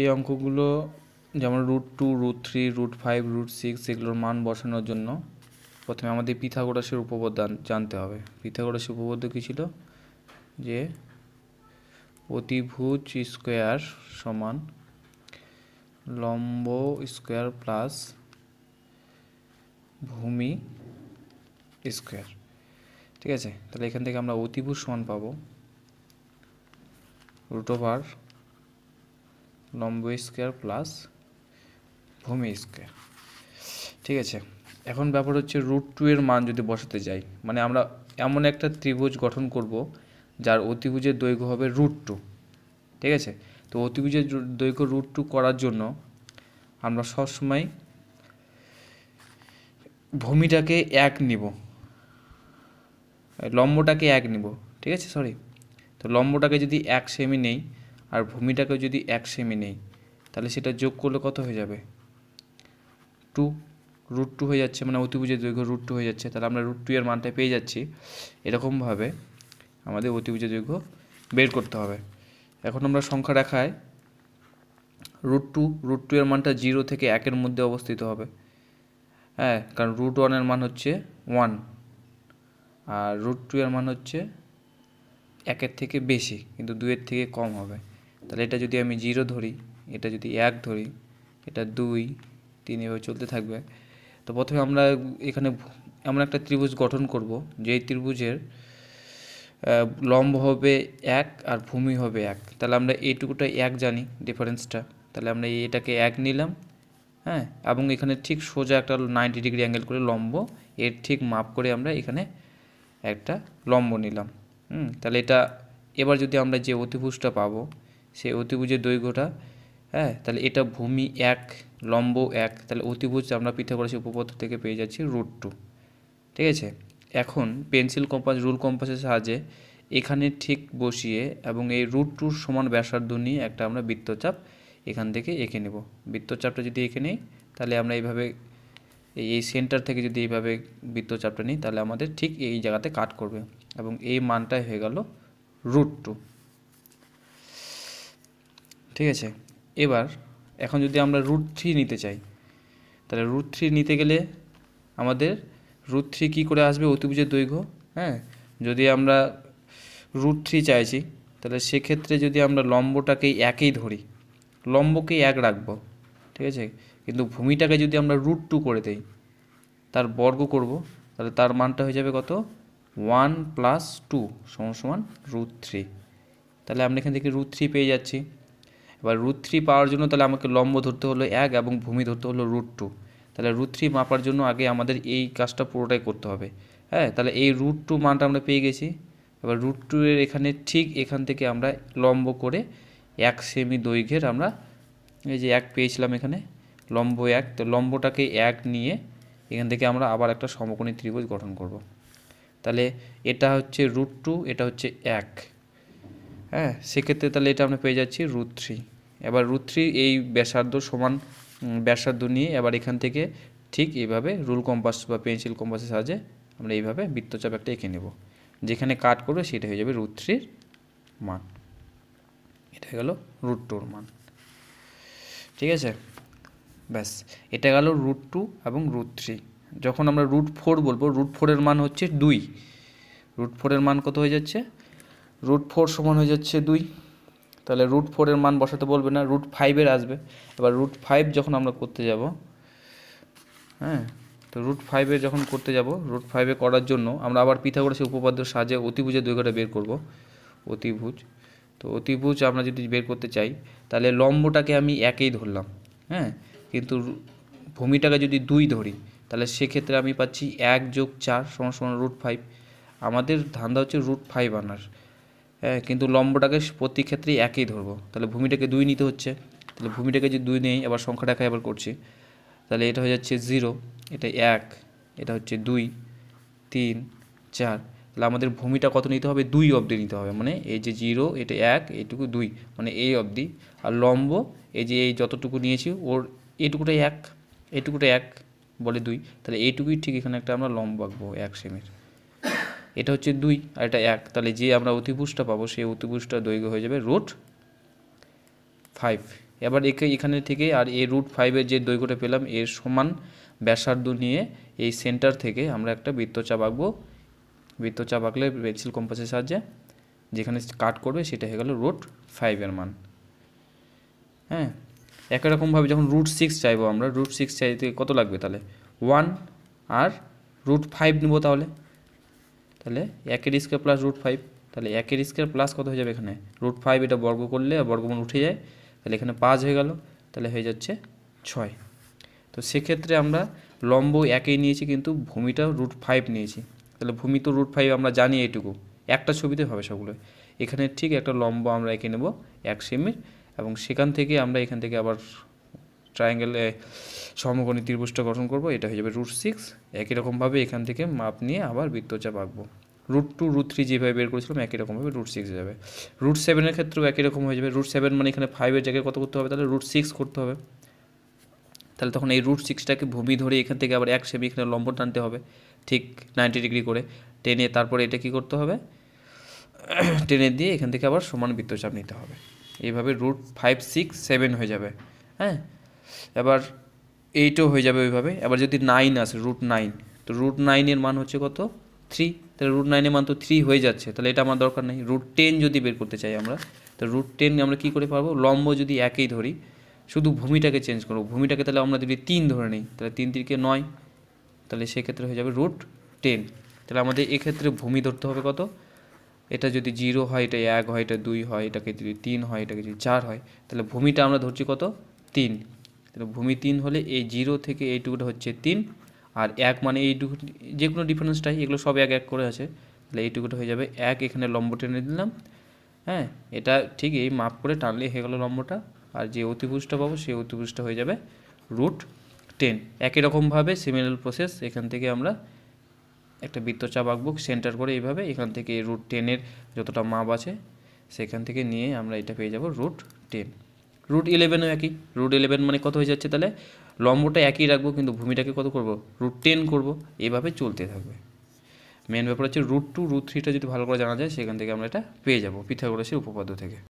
এই অঙ্কগুলো যেমন root two root three root five root six এগুলোর মান বসানোর জন্য প্রথমে আমাদের পিথাগোরাসের উপপাদ্য জানতে হবে পিথাগোরাসের উপপাদ্য কী ছিল যে অতিভুজ স্কোয়ার সমান লম্ব স্কোয়ার প্লাস ভূমি স্কোয়ার ঠিক আছে তাহলে এখান থেকে আমরা অতিভুজ সমান পাবো রুট ওভার লম্ব স্কোয়ার প্লাস ভূমি স্কোয়ার ঠিক আছে এখন ব্যাপার হচ্ছে রুট টু এর মান যদি বসাতে যাই মানে আমরা এমন একটা ত্রিভুজ গঠন করব যার অতিভুজের দৈর্ঘ্য হবে রুট টু ঠিক আছে তো অতিভুজের দৈর্ঘ্য রুট টু করার জন্য আমরা সবসময় ভূমিটাকে এক নিব লম্বটাকে এক নিব ঠিক আছে সরি তো লম্বটাকে যদি এক সেমি নেই আর ভূমিটাকে যদি এক সেমি নেই তাহলে সেটা যোগ করলে কত হয়ে যাবে টু রুট টু হয়ে যাচ্ছে মানে অতিভুজের দৈর্ঘ্য রুট টু হয়ে যাচ্ছে তাহলে আমরা রুট টু এর মানটা পেয়ে যাচ্ছি এরকমভাবে আমাদের অতিভুজের দৈর্ঘ্য বের করতে হবে এখন আমরা সংখ্যা রেখায় রুট টু রুট টু এর মানটা জিরো থেকে একের মধ্যে অবস্থিত হবে হ্যাঁ কারণ রুট ওয়ানের মান হচ্ছে ওয়ান আর রুট টু এর মান হচ্ছে একের থেকে বেশি কিন্তু দুয়ের থেকে কম হবে তাহলে এটা যদি আমি জিরো ধরি এটা যদি এক ধরি এটা দুই তিন এভাবে চলতে থাকবে তো প্রথমে আমরা এখানে এমন একটা ত্রিভুজ গঠন করব যেই ত্রিভুজের লম্ব হবে এক আর ভূমি হবে এক তাহলে আমরা এইটুকুটা এক জানি ডিফারেন্সটা তাহলে আমরা এটাকে এক নিলাম হ্যাঁ এবং এখানে ঠিক সোজা একটা নাইনটি ডিগ্রি অ্যাঙ্গেল করে লম্ব এর ঠিক মাপ করে আমরা এখানে একটা লম্ব নিলাম হুম তাহলে এটা এবার যদি আমরা যে অতিভুজটা পাবো সে অতিভুজের দৈর্ঘ্যটা হ্যাঁ তাহলে এটা ভূমি এক লম্ব এক তাহলে অতিভুজ আমরা পিথাগোরাসের উপপাদ্য থেকে পেয়ে যাচ্ছি রুট টু ঠিক আছে এখন পেন্সিল কম্পাস রুল কম্পাসের সাহায্যে এখানে ঠিক বসিয়ে এবং এই রুট টুর সমান ব্যাসার্ধ নিয়ে একটা আমরা বৃত্তচাপ এখান থেকে এঁকে নেব বৃত্তচাপটা যদি এঁকে নিই তাহলে আমরা এইভাবে এই সেন্টার থেকে যদি এইভাবে বৃত্তচাপটা নিই তাহলে আমাদের ঠিক এই জায়গাতে কাট করবে এবং এই মানটাই হয়ে গেল রুট টু ঠিক আছে এবার এখন যদি আমরা রুট থ্রি নিতে চাই তাহলে রুট থ্রি নিতে গেলে আমাদের রুট থ্রি কী করে আসবে অতিভুজের দৈর্ঘ্য হ্যাঁ যদি আমরা রুট থ্রি চাইছি তাহলে সেক্ষেত্রে যদি আমরা লম্বটাকে একই ধরি লম্বকে এক রাখব ঠিক আছে কিন্তু ভূমিটাকে যদি আমরা রুট টু করে দেই তার বর্গ করব তাহলে তার মানটা হয়ে যাবে কত ওয়ান প্লাস টু সমান সমান রুট থ্রি তাহলে আমরা এখান থেকে রুট থ্রি পেয়ে যাচ্ছি এবার রুট থ্রি পাওয়ার জন্য তাহলে আমাকে লম্ব ধরতে হলো এক এবং ভূমি ধরতে হলো রুট টু তাহলে রুট থ্রি মাপার জন্য আগে আমাদের এই কাজটা পুরোটাই করতে হবে হ্যাঁ তাহলে এই রুট টু মানটা আমরা পেয়ে গেছি এবার রুট টু এর এখানে ঠিক এখান থেকে আমরা লম্ব করে এক সেমি দৈর্ঘ্যের আমরা এই যে এক পেয়েছিলাম এখানে লম্ব এক তো লম্বটাকে এক নিয়ে এখান থেকে আমরা আবার একটা সমকোণী ত্রিভুজ গঠন করব। তাহলে এটা হচ্ছে রুট টু এটা হচ্ছে এক হ্যাঁ সেক্ষেত্রে তাহলে এটা আমরা পেয়ে যাচ্ছি রুট থ্রি এবার রুট থ্রি এই ব্যাসার্ধ সমান ব্যাসার্ধ নিয়ে এবার এখান থেকে ঠিক এইভাবে রুল কম্পাস বা পেন্সিল কম্পাসের সাহায্যে আমরা এইভাবে বৃত্তচাপ একটা এঁকে নেব যেখানে কাট করবে সেটা হয়ে যাবে রুট থ্রির মান এটা গেল রুট টুর মান ঠিক আছে ব্যাস এটা গেল রুট টু এবং রুট থ্রি যখন আমরা রুট ফোর বলবো রুট ফোরের মান হচ্ছে দুই রুট ফোরের মান কত হয়ে যাচ্ছে রুট ফোর সমান হয়ে যাচ্ছে দুই তাহলে রুট ফোরের মান বসাতে বলবে না রুট ফাইভের আসবে এবার রুট ফাইভ যখন আমরা করতে যাব হ্যাঁ তো রুট ফাইভে যখন করতে যাব রুট ফাইভে করার জন্য আমরা আবার পিথাগোরাসের উপপাদ্যের সাহায্যে অতিভুজের দৈর্ঘ্যটা বের করব অতিভুজ তো অতিভুজ আমরা যদি বের করতে চাই তাহলে লম্বটাকে আমি একেই ধরলাম হ্যাঁ কিন্তু ভূমিটাকে যদি দুই ধরি তাহলে সেক্ষেত্রে আমি পাচ্ছি এক যোগ চার সমান সমান রুট ফাইভ আমাদের ধান্দা হচ্ছে রুট ফাইভ আনার কিন্তু লম্বটাকে প্রতি ক্ষেত্রেই একই ধরবো তাহলে ভূমিটাকে দুই নিতে হচ্ছে তাহলে ভূমিটাকে যদি দুই নেই আবার সংখ্যাটাকে আবার করছি তাহলে এটা হয়ে যাচ্ছে জিরো এটা এক এটা হচ্ছে দুই তিন চার তাহলে আমাদের ভূমিটা কত নিতে হবে দুই অবধি নিতে হবে মানে এই যে জিরো এটা এক এইটুকু দুই মানে এই অবধি আর লম্ব এই যে এই যতটুকু নিয়েছি ওর এইটুকুটা এক এটুকুটা এক বলে দুই তাহলে এইটুকুই ঠিক এখানে একটা আমরা লম্ব আঁকবো এক সেমির এটা হচ্ছে দুই আর এটা এক তাহলে যে আমরা অতিভুষটা পাবো সেই অতিভুষটা দৈর্ঘ্য হয়ে যাবে রুট ফাইভ এবার একে এখানে থেকে আর এই রুট ফাইভের যে দৈর্ঘ্যটা পেলাম এর সমান ব্যাসার্ধ নিয়ে এই সেন্টার থেকে আমরা একটা বৃত্তচাপ আঁকবো বৃত্তচাপ আঁকলে পেন্সিল কম্পাসের সাহায্যে যেখানে কাট করবে সেটা হয়ে গেল রুট ফাইভের মান হ্যাঁ একই রকমভাবে যখন রুট সিক্স চাইবো আমরা রুট সিক্স চাইতে কত লাগবে তাহলে ওয়ান আর রুট ফাইভ নেবো তাহলে তাহলে একের স্কোয়ার প্লাস রুট ফাইভ তাহলে একের স্কোয়ার প্লাস কত হয়ে যাবে এখানে রুট ফাইভ এটা বর্গ করলে বর্গমূল উঠে যায় তাহলে এখানে পাঁচ হয়ে গেল তাহলে হয়ে যাচ্ছে ছয় তো সেক্ষেত্রে আমরা লম্ব একেই নিয়েছি কিন্তু ভূমিটা রুট ফাইভ নিয়েছি তাহলে ভূমি তো রুট ফাইভ আমরা জানি এইটুকু একটা ছবিতে হবে সবগুলো এখানে ঠিক একটা লম্ব আমরা এঁকে নেব এক সেমির এবং সেখান থেকে আমরা এখান থেকে আবার ট্রায়াঙ্গেলে সমকোণী ত্রিভুজটা গঠন করব এটা হয়ে যাবে রুট সিক্স একই রকমভাবে এখান থেকে মাপ নিয়ে আবার বৃত্তচাপ আঁকবো রুট টু রুট থ্রি যেভাবে বের করেছিলাম একই রকমভাবে রুট সিক্স যাবে রুট সেভেনের ক্ষেত্রেও একই রকম হয়ে যাবে রুট সেভেন মানে এখানে ফাইভের জায়গায় কত করতে হবে তাহলে রুট সিক্স করতে হবে তাহলে তখন এই রুট সিক্সটাকে ভূমি ধরে এখান থেকে আবার এক সেমি এখানে লম্ব টানতে হবে ঠিক নাইনটি ডিগ্রি করে টেনে তারপরে এটা কি করতে হবে টেনে দিয়ে এখান থেকে আবার সমান বৃত্তচাপ নিতে হবে এইভাবে রুট ফাইভ সিক্স সেভেন হয়ে যাবে হ্যাঁ এবার এইটও হয়ে যাবে ওইভাবে এবার যদি নাইন আসে রুট নাইন তো রুট নাইনের মান হচ্ছে কত থ্রি তাহলে রুট নাইনের মান তো থ্রি হয়ে যাচ্ছে তাহলে এটা আমার দরকার নেই রুট টেন যদি বের করতে চাই আমরা তো রুট টেন আমরা কী করে পারবো লম্ব যদি একই ধরি শুধু ভূমিটাকে চেঞ্জ করবো ভূমিটাকে তাহলে আমরা যদি তিন ধরে নিই তাহলে তিন তিনকে নয় তাহলে সেক্ষেত্রে হয়ে যাবে রুট টেন তাহলে আমাদের এক্ষেত্রে ভূমি ধরতে হবে কত এটা যদি জিরো হয় এটা এক হয় এটা দুই হয় এটাকে যদি তিন হয় এটাকে যদি চার হয় তাহলে ভূমিটা আমরা ধরছি কত তিন তাহলে ভূমি তিন হলে এই জিরো থেকে এইটুকুটা হচ্ছে তিন আর এক মানে এইটুকু যে কোনো ডিফারেন্সটাই এগুলো সব এক এক করে আছে তাহলে এইটুকুটা হয়ে যাবে এক এখানে লম্ব টেনে দিলাম হ্যাঁ এটা ঠিক এই মাপ করে টানলে হয়ে গেলো লম্বটা আর যে অতিভুজটা পাবো সেই অতিভুজটা হয়ে যাবে রুট টেন একই রকমভাবে সিমিলার প্রসেস এখান থেকে আমরা একটা বৃত্তচাপ আঁকবো সেন্টার করে এইভাবে এখান থেকে রুট টেনের যতটা মাপ আছে সেখান থেকে নিয়ে আমরা এটা পেয়ে যাব রুট টেন রুট ইলেভেনও একই রুট ইলেভেন মানে কত হয়ে যাচ্ছে তাহলে লম্বটা একই রাখবো কিন্তু ভূমিটাকে কত করব রুট টেন করবো এভাবে চলতে থাকবে মেন ব্যাপার হচ্ছে রুট টু রুট থ্রিটা যদি ভালো করে জানা যায় সেখান থেকে আমরা এটা পেয়ে যাবো পিথাগোরাসের উপপাদ্য থেকে